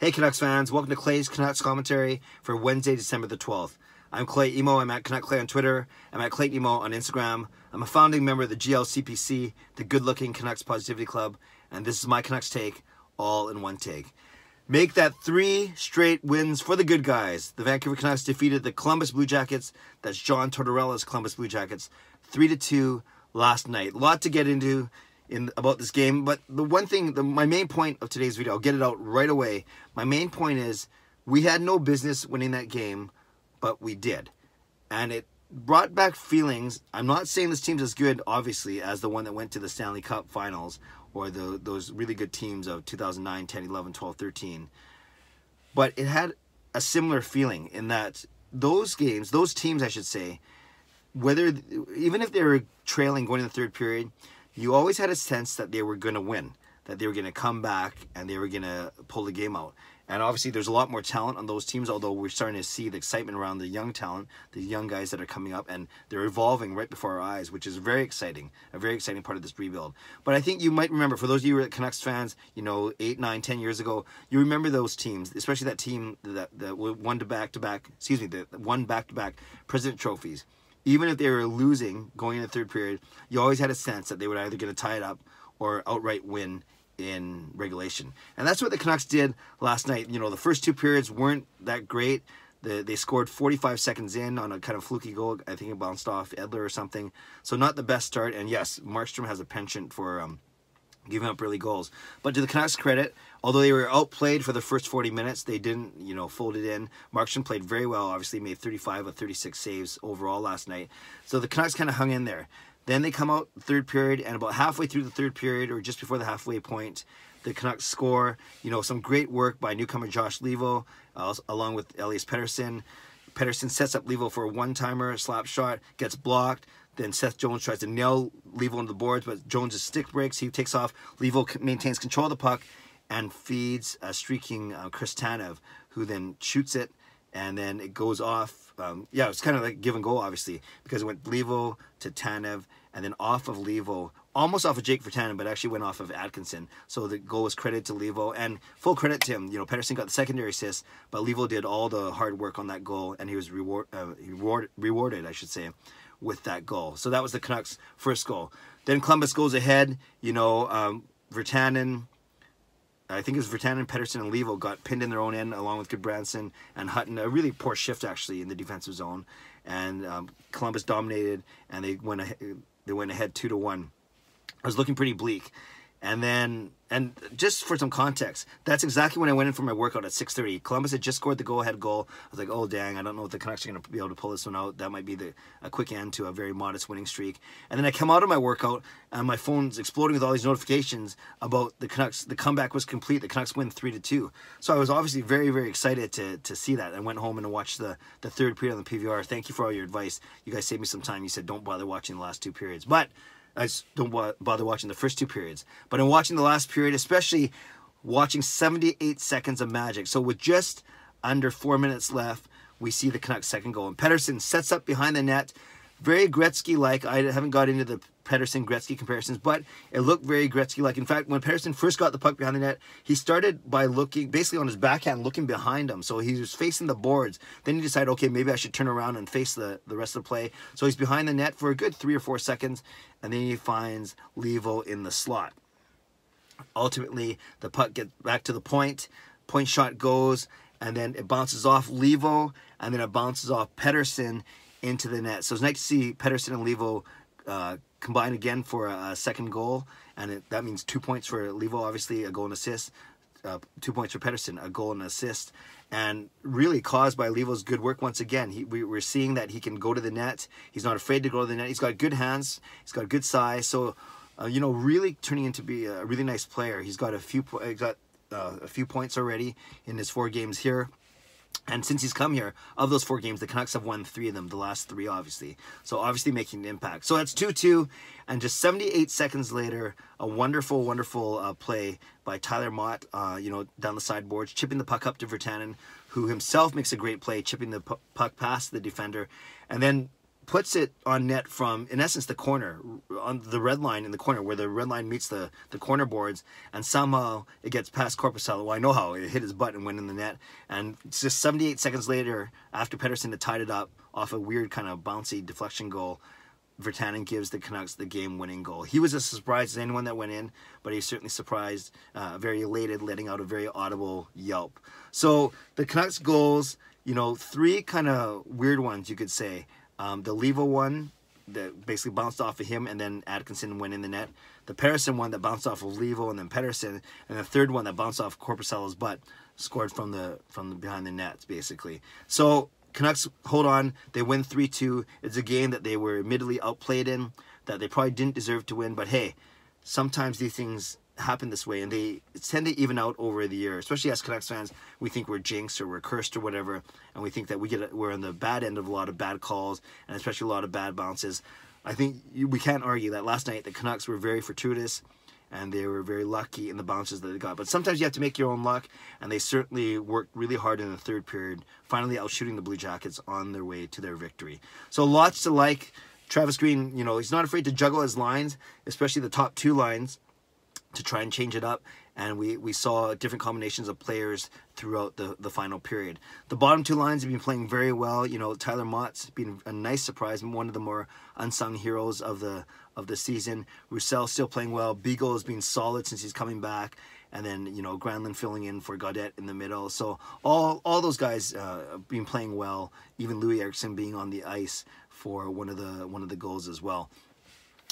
Hey Canucks fans, welcome to Clay's Canucks Commentary for Wednesday, December the 12th. I'm Clay Emo, I'm at Canuck Clay on Twitter, I'm at Clay Emo on Instagram. I'm a founding member of the GLCPC, the Good Looking Canucks Positivity Club, and this is my Canucks take, all in one take. Make that three straight wins for the good guys. The Vancouver Canucks defeated the Columbus Blue Jackets, that's John Tortorella's Columbus Blue Jackets, 3 to 2 last night. A lot to get into in about this game. But the one thing, the, my main point of today's video, I'll get it out right away. My main point is we had no business winning that game, but we did. And it brought back feelings. I'm not saying this team's as good, obviously, as the one that went to the Stanley Cup finals or the, those really good teams of 2009, 10, 11, 12, 13. But it had a similar feeling in that those games, those teams, I should say, whether even if they were trailing going into the third period, you always had a sense that they were going to win, that they were going to come back and they were going to pull the game out. And obviously, there's a lot more talent on those teams, although we're starting to see the excitement around the young talent, the young guys that are coming up, and they're evolving right before our eyes, which is very exciting, a very exciting part of this rebuild. But I think you might remember, for those of you who are Canucks fans, you know, eight, nine, ten years ago, you remember those teams, especially that team that, that won back to back, excuse me, that won back to back President Trophies even if they were losing going into the third period, you always had a sense that they were either going to tie it up or outright win in regulation. And that's what the Canucks did last night. You know, the first two periods weren't that great. The, they scored 45 seconds in on a kind of fluky goal. I think it bounced off Edler or something. So not the best start. And yes, Markstrom has a penchant for um, giving up early goals. But to the Canucks' credit, although they were outplayed for the first 40 minutes, they didn't, you know, fold it in. Markstrom played very well, obviously made 35 of 36 saves overall last night. So the Canucks kind of hung in there. Then they come out third period, and about halfway through the third period, or just before the halfway point, the Canucks score. You know, some great work by newcomer Josh Levo, uh, along with Elias Pettersson. Pedersen sets up Levo for a one-timer slap shot, gets blocked. Then Seth Jones tries to nail Levo on the boards, but Jones' stick breaks. He takes off. Levo maintains control of the puck and feeds a streaking uh, Tanev, who then shoots it, and then it goes off. Um, yeah, it's kind of like give and go, obviously, because it went Levo to Tanev, and then off of Levo, almost off of Jake Vertanen, but actually went off of Atkinson. So the goal was credit to Levo, and full credit to him. You know, Pedersen got the secondary assist, but Levo did all the hard work on that goal, and he was reward, uh, reward rewarded, I should say, with that goal. So that was the Canucks' first goal. Then Columbus goes ahead. You know, um, Vertanen, I think it was Vertanen, Pedersen, and Levo got pinned in their own end along with Goodbranson and Hutton. A really poor shift actually in the defensive zone, and um, Columbus dominated and they went ahead, they went ahead two to one. It was looking pretty bleak. And then, and just for some context, that's exactly when I went in for my workout at 6.30. Columbus had just scored the go-ahead goal. I was like, oh, dang, I don't know if the Canucks are going to be able to pull this one out. That might be the a quick end to a very modest winning streak. And then I come out of my workout, and my phone's exploding with all these notifications about the Canucks. The comeback was complete. The Canucks win 3 to two. So I was obviously very, very excited to, to see that. I went home and watched the, the third period on the PVR. Thank you for all your advice. You guys saved me some time. You said don't bother watching the last two periods. But I just don't bother watching the first two periods. But in watching the last period, especially watching 78 seconds of magic. So with just under four minutes left, we see the Canucks' second goal. And Pedersen sets up behind the net very Gretzky-like. I haven't got into the Pedersen-Gretzky comparisons, but it looked very Gretzky-like. In fact, when Pedersen first got the puck behind the net, he started by looking, basically on his backhand, looking behind him. So he was facing the boards. Then he decided, okay, maybe I should turn around and face the, the rest of the play. So he's behind the net for a good three or four seconds, and then he finds Levo in the slot. Ultimately, the puck gets back to the point. Point shot goes, and then it bounces off Levo, and then it bounces off Pedersen into the net. So it's nice to see Pedersen and Levo uh, combine again for a, a second goal, and it, that means two points for Levo, obviously a goal and assist, uh, two points for Pedersen, a goal and assist, and really caused by Levo's good work once again. He, we, are seeing that he can go to the net. He's not afraid to go to the net. He's got good hands. He's got good size. So, uh, you know, really turning into be a really nice player. He's got a few. He's got uh, a few points already in his four games here. And since he's come here, of those four games, the Canucks have won three of them, the last three, obviously. So obviously making an impact. So that's 2-2, and just 78 seconds later, a wonderful, wonderful uh, play by Tyler Mott, uh, you know, down the sideboards, chipping the puck up to Vertanen, who himself makes a great play, chipping the puck past the defender, and then puts it on net from, in essence, the corner, on the red line in the corner, where the red line meets the, the corner boards, and somehow it gets past Corpusella. Well, I know how. It hit his butt and went in the net. And just 78 seconds later, after Pedersen had tied it up off a weird kind of bouncy deflection goal, Vertanen gives the Canucks the game-winning goal. He was as surprised as anyone that went in, but he certainly surprised, uh, very elated, letting out a very audible yelp. So the Canucks goals, you know, three kind of weird ones, you could say. Um, the Levo one that basically bounced off of him, and then Atkinson went in the net. The Pedersen one that bounced off of Levo, and then Pedersen, and the third one that bounced off Corpusella's butt scored from the from the, behind the nets, basically. So Canucks hold on. They win three two. It's a game that they were admittedly outplayed in, that they probably didn't deserve to win. But hey, sometimes these things happen this way and they tend to even out over the year especially as canucks fans we think we're jinxed or we're cursed or whatever and we think that we get we're on the bad end of a lot of bad calls and especially a lot of bad bounces i think we can't argue that last night the canucks were very fortuitous and they were very lucky in the bounces that they got. But sometimes you have to make your own luck, and they certainly worked really hard in the third period, finally outshooting the Blue Jackets on their way to their victory. So lots to like. Travis Green, you know, he's not afraid to juggle his lines, especially the top two lines to try and change it up and we, we saw different combinations of players throughout the, the final period. The bottom two lines have been playing very well. You know, Tyler Mott's been a nice surprise, one of the more unsung heroes of the of the season. Roussel's still playing well. Beagle has been solid since he's coming back. And then, you know, Granlund filling in for Gaudet in the middle. So all, all those guys uh, have been playing well, even Louis Erickson being on the ice for one of the one of the goals as well.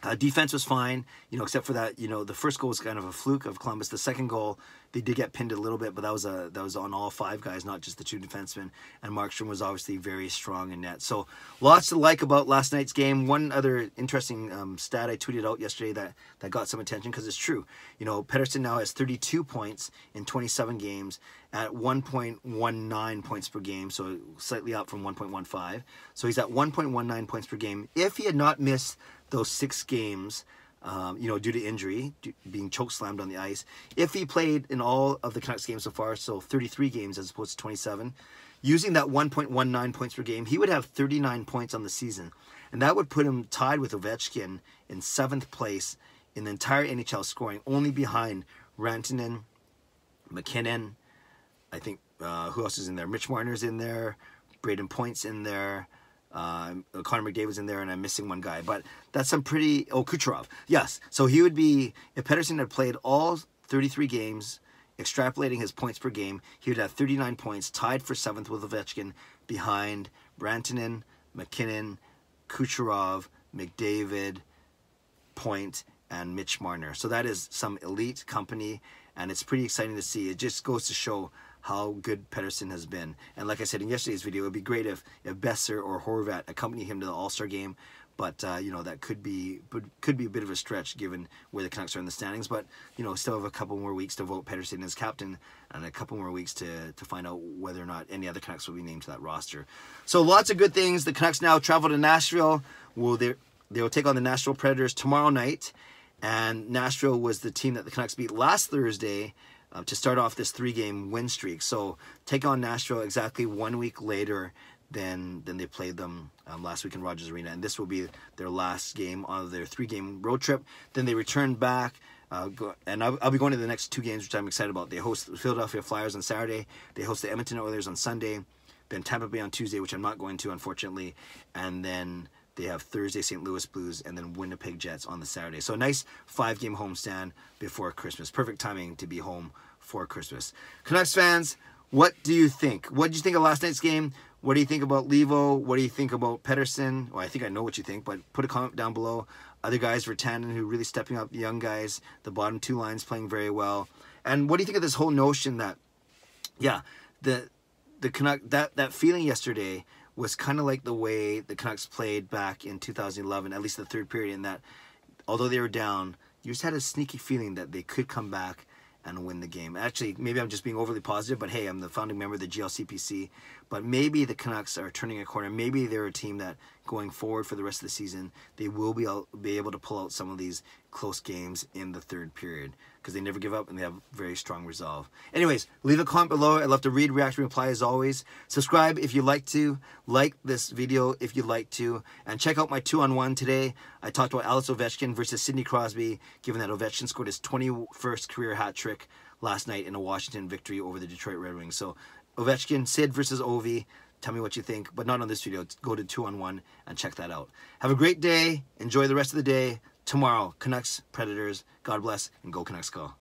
Uh, defense was fine, you know, except for that, you know, the first goal was kind of a fluke of Columbus. The second goal, they did get pinned a little bit, but that was a that was on all five guys, not just the two defensemen. And Markstrom was obviously very strong in net. So lots to like about last night's game. One other interesting um, stat I tweeted out yesterday that that got some attention because it's true. You know, Pedersen now has 32 points in 27 games at 1.19 points per game, so slightly up from 1.15. So he's at 1.19 points per game. If he had not missed those six games, um, you know, due to injury, due, being choke slammed on the ice. If he played in all of the Canucks games so far, so 33 games as opposed to 27, using that 1.19 points per game, he would have 39 points on the season. And that would put him tied with Ovechkin in seventh place in the entire NHL scoring, only behind Rantanen, McKinnon, I think, uh, who else is in there? Mitch Marner's in there, Braden Point's in there, uh, uh Connor McDavid's in there, and I'm missing one guy, but that's some pretty. Oh, Kucherov. Yes. So he would be if Pedersen had played all 33 games, extrapolating his points per game, he would have 39 points, tied for seventh with Ovechkin, behind Rantanen, McKinnon, Kucherov, McDavid, Point, and Mitch Marner. So that is some elite company and it's pretty exciting to see. It just goes to show how good Pedersen has been. And like I said in yesterday's video, it'd be great if, if Besser or Horvat accompany him to the All-Star game. But, uh, you know, that could be could be a bit of a stretch given where the Canucks are in the standings. But, you know, still have a couple more weeks to vote Pedersen as captain and a couple more weeks to, to find out whether or not any other Canucks will be named to that roster. So lots of good things. The Canucks now travel to Nashville. Will they, they will take on the Nashville Predators tomorrow night. And Nashville was the team that the Canucks beat last Thursday uh, to start off this three game win streak. So take on Nashville exactly one week later than, than they played them um, last week in Rogers Arena. And this will be their last game on their three game road trip. Then they return back. Uh, go, and I'll, I'll, be going to the next two games, which I'm excited about. They host the Philadelphia Flyers on Saturday. They host the Edmonton Oilers on Sunday. Then Tampa Bay on Tuesday, which I'm not going to, unfortunately. And then they have Thursday St. Louis Blues and then Winnipeg Jets on the Saturday. So a nice five game homestand before Christmas. Perfect timing to be home for Christmas. Canucks fans, what do you think? What did you think of last night's game? What do you think about Levo? What do you think about Pedersen? Well, I think I know what you think, but put a comment down below. Other guys, Vertanen, who really stepping up, young guys, the bottom two lines playing very well. And what do you think of this whole notion that, yeah, the the Canuck that that feeling yesterday was kind of like the way the Canucks played back in 2011, at least the third period, in that although they were down, you just had a sneaky feeling that they could come back and win the game. Actually, maybe I'm just being overly positive, but hey, I'm the founding member of the GLCPC, but maybe the Canucks are turning a corner. Maybe they're a team that going forward for the rest of the season, they will be, able, be able to pull out some of these close games in the third period because they never give up and they have very strong resolve. Anyways, leave a comment below. I'd love to read, react, and reply as always. Subscribe if you like to. Like this video if you would like to. And check out my two-on-one today. I talked about Alex Ovechkin versus Sidney Crosby, given that Ovechkin scored his 21st career hat trick last night in a Washington victory over the Detroit Red Wings. So Ovechkin, Sid versus Ovi. Tell me what you think, but not on this video. Go to 2 on 1 and check that out. Have a great day. Enjoy the rest of the day. Tomorrow, Canucks, Predators. God bless, and go Canucks go.